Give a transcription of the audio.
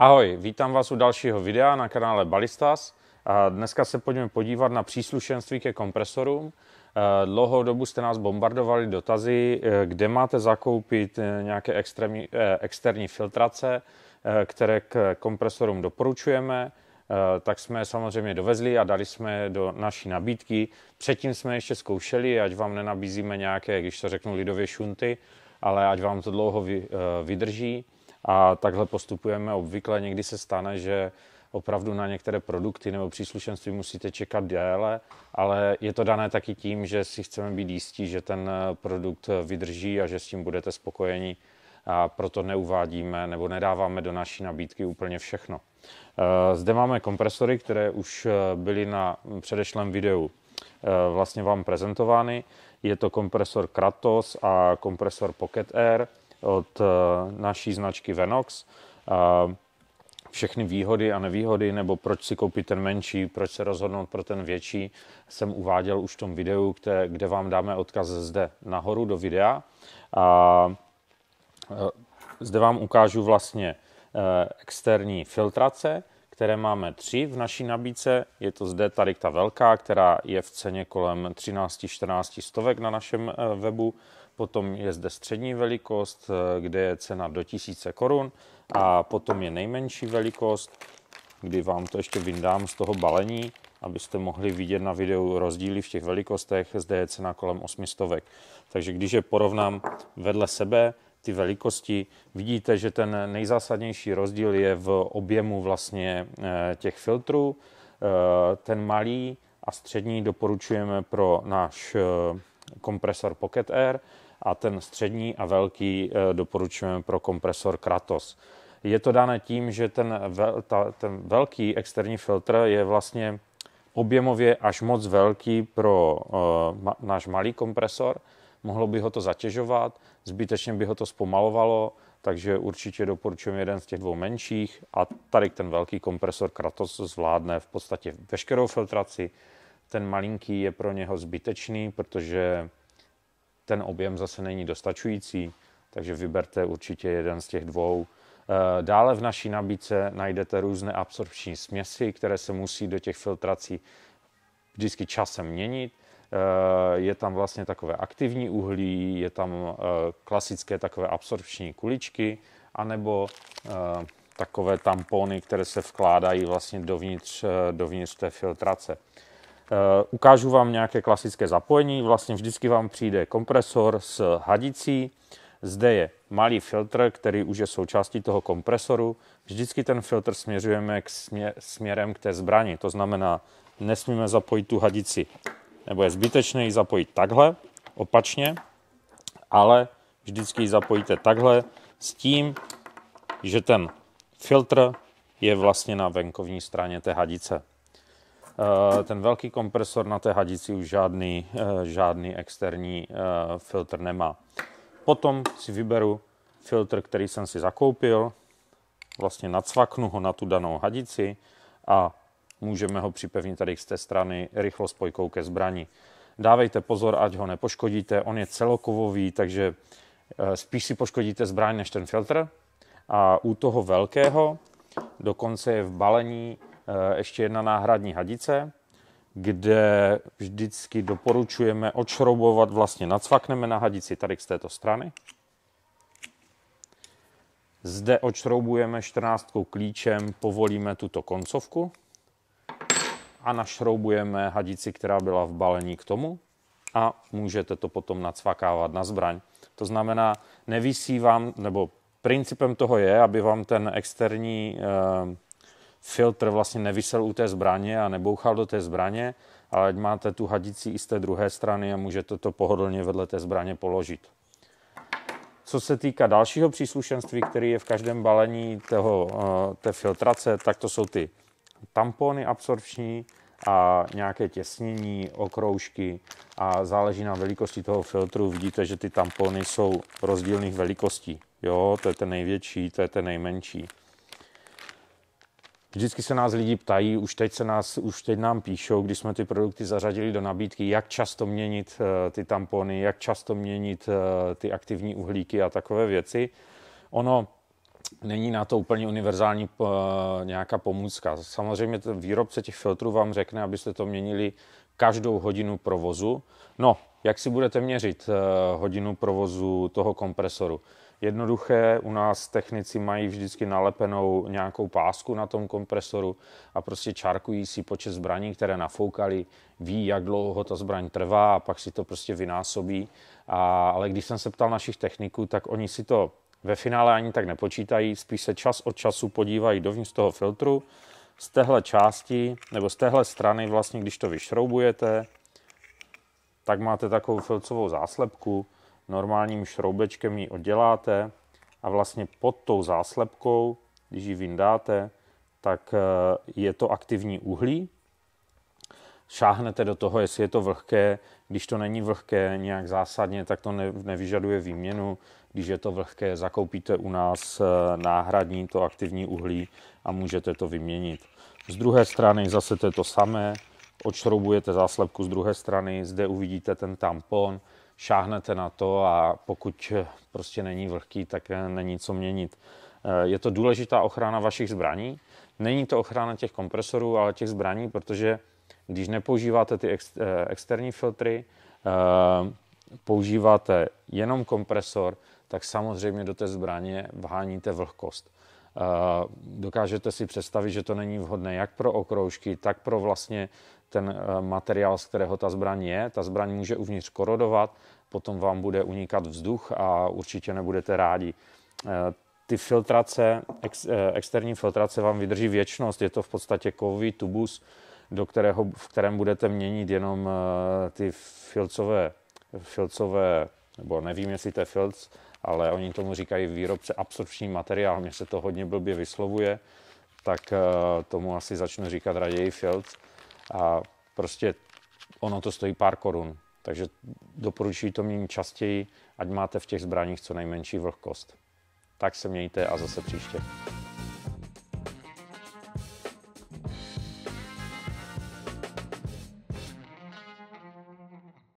Ahoj, vítám vás u dalšího videa na kanále Balistas. Dneska se pojďme podívat na příslušenství ke kompresorům. Dlouhou dobu jste nás bombardovali dotazy, e, kde máte zakoupit e, nějaké extrémní, e, externí filtrace, které k kompresorům doporučujeme, tak jsme je samozřejmě dovezli a dali jsme je do naší nabídky. Předtím jsme ještě zkoušeli, ať vám nenabízíme nějaké, když to řeknu lidově, šunty, ale ať vám to dlouho vydrží. A takhle postupujeme obvykle. Někdy se stane, že opravdu na některé produkty nebo příslušenství musíte čekat déle, ale je to dané taky tím, že si chceme být jistí, že ten eh, produkt vydrží a že s tím budete spokojeni a proto neuvádíme nebo nedáváme do naší nabídky úplně všechno. Eh, zde máme kompresory, které už eh, byly na předešlém videu vlastně vám prezentovány. Je to kompresor Kratos a kompresor Pocket Air od eh, naší značky Venox. Eh, všechny výhody a nevýhody, nebo proč si koupit ten menší, proč se rozhodnout pro ten větší, jsem uváděl už v tom videu, kde, kde vám dáme odkaz zde nahoru do videa. A eh, zde vám ukážu vlastně externí filtrace, které máme tři v naší nabídce. Je to zde tady ta velká, která je v ceně kolem 13-14 stovek na našem eh, webu. Potom je zde střední velikost, eh, kde je cena do 1000 korun. A potom je nejmenší velikost, kdy vám to ještě vyndám z toho balení, abyste mohli vidět na videu rozdíly v těch velikostech. Zde je cena kolem 800. Takže když je porovnám vedle sebe, ty velikosti. Vidíte, že ten nejzásadnější rozdíl je v objemu vlastně eh, těch filtrů. Eh, ten malý a střední doporučujeme pro náš eh, kompresor Pocket Air a ten střední a velký doporučujeme pro kompresor Kratos. Je to dáno tím, že ten, vel, ta, ten velký externí filtr je vlastně objemově až moc velký pro uh, ma, náš malý kompresor, mohlo by ho to zatěžovat, zbytečně by ho to zpomalovalo, takže určitě doporučuji jeden z těch dvou menších a tady ten velký kompresor Kratos zvládne v podstatě veškerou filtraci. Ten malinký je pro něho zbytečný, protože ten objem zase není dostačující, takže vyberte určitě jeden z těch dvou. Eh, dále v naší nabídce najdete různé absorpční směsi, které se musí do těch filtrací vždycky časem měnit. Eh, je tam vlastně takové aktivní uhlí, je tam eh, klasické takové absorpční kuličky, anebo eh, takové tampony, které se vkládají vlastně dovnitř, dovnitř té filtrace. Ukážu vám nějaké klasické zapojení. Vlastně vždycky vám přijde kompresor s hadicí. Zde je malý filtr, který už je součástí toho kompresoru. Vždycky ten filtr směřujeme k směr, směrem k té zbrani. To znamená, nesmíme zapojit tu hadici nebo je zbytečné ji zapojit takhle, opačně, ale vždycky ji zapojíte takhle s tím, že ten filtr je vlastně na venkovní straně té hadice. Eh, ten velký kompresor na té hadici už žádný, eh, žádný externí eh, filtr nemá. Potom si vyberu filtr, který jsem si zakoupil, vlastně nacvaknu ho na tu danou hadici a Můžeme ho připevnit tady z té strany rychlo spojkou ke zbrani. Dávejte pozor, ať ho nepoškodíte. On je celokovový, takže eh, spíš si poškodíte zbraň než ten filtr. A u toho velkého dokonce je v balení eh, ještě jedna náhradní hadice, kde vždycky doporučujeme odšroubovat, vlastně nacvakneme na hadici tady z této strany. Zde odšroubujeme 14 klíčem, povolíme tuto koncovku a našroubujeme hadici, která byla v balení k tomu a můžete to potom nacvakávat na zbraň. To znamená, nevisí vám, nebo principem toho je, aby vám ten externí e, filtr vlastně nevysel u té zbraně a nebouchal do té zbraně, ale máte tu hadici i z té druhé strany a můžete to pohodlně vedle té zbraně položit. Co se týká dalšího příslušenství, který je v každém balení toho, eh, té filtrace, tak to jsou ty tampony absorpční a nějaké těsnění, okroužky a záleží na velikosti toho filtru. Vidíte, že ty tampony jsou rozdílných velikostí. Jo, to je ten největší, to je ten nejmenší. Vždycky se nás lidi ptají, už teď, se nás, už teď nám píšou, když jsme ty produkty zařadili do nabídky, jak často měnit eh, ty tampony, jak často měnit eh, ty aktivní uhlíky a takové věci. Ono, není na to úplně univerzální eh, nějaká pomůcka. Samozřejmě výrobce těch filtrů vám řekne, abyste to měnili každou hodinu provozu. No, jak si budete měřit eh, hodinu provozu toho kompresoru? Jednoduché, u nás technici mají vždycky nalepenou nějakou pásku na tom kompresoru a prostě čárkují si počet zbraní, které nafoukali, ví, jak dlouho ta zbraň trvá a pak si to prostě vynásobí. A, ale když jsem se ptal našich techniků, tak oni si to ve finále ani tak nepočítají, spíš se čas od času podívají dovnitř toho filtru. Z téhle části, nebo z téhle strany vlastně, když to vyšroubujete, tak máte takovou filcovou záslepku, normálním šroubečkem ji odděláte a vlastně pod tou záslepkou, když ji vyndáte, tak eh, je to aktivní uhlí, šáhnete do toho, jestli je to vlhké. Když to není vlhké nějak zásadně, tak to ne, nevyžaduje výměnu. Když je to vlhké, zakoupíte u nás eh, náhradní to aktivní uhlí a můžete to vyměnit. Z druhé strany zase to je to samé. Odšroubujete záslepku z druhé strany, zde uvidíte ten tampon, šáhnete na to a pokud eh, prostě není vlhký, tak eh, není co měnit. Je to důležitá ochrana vašich zbraní. Není to ochrana těch kompresorů, ale těch zbraní, protože když nepoužíváte ty ex, eh, externí filtry, eh, používáte jenom kompresor, tak samozřejmě do té zbraně vháníte vlhkost. Eh, dokážete si představit, že to není vhodné jak pro okroužky, tak pro vlastně ten materiál, z kterého ta zbraň je. Ta zbraň může uvnitř korodovat, potom vám bude unikat vzduch a určitě nebudete rádi. Ty filtrace, ex, externí filtrace vám vydrží věčnost, je to v podstatě kovový tubus, do kterého, v kterém budete měnit jenom eh, ty filcové, filcové nebo nevím, jestli to je filc, ale oni tomu říkají výrobce absorpční materiál, mně se to hodně blbě vyslovuje, tak eh, tomu asi začnu říkat raději filc. A prostě ono to stojí pár korun, takže doporučuji to měnit častěji, ať máte v těch zbraních co nejmenší vlhkost. Tak se mějte a zase příště.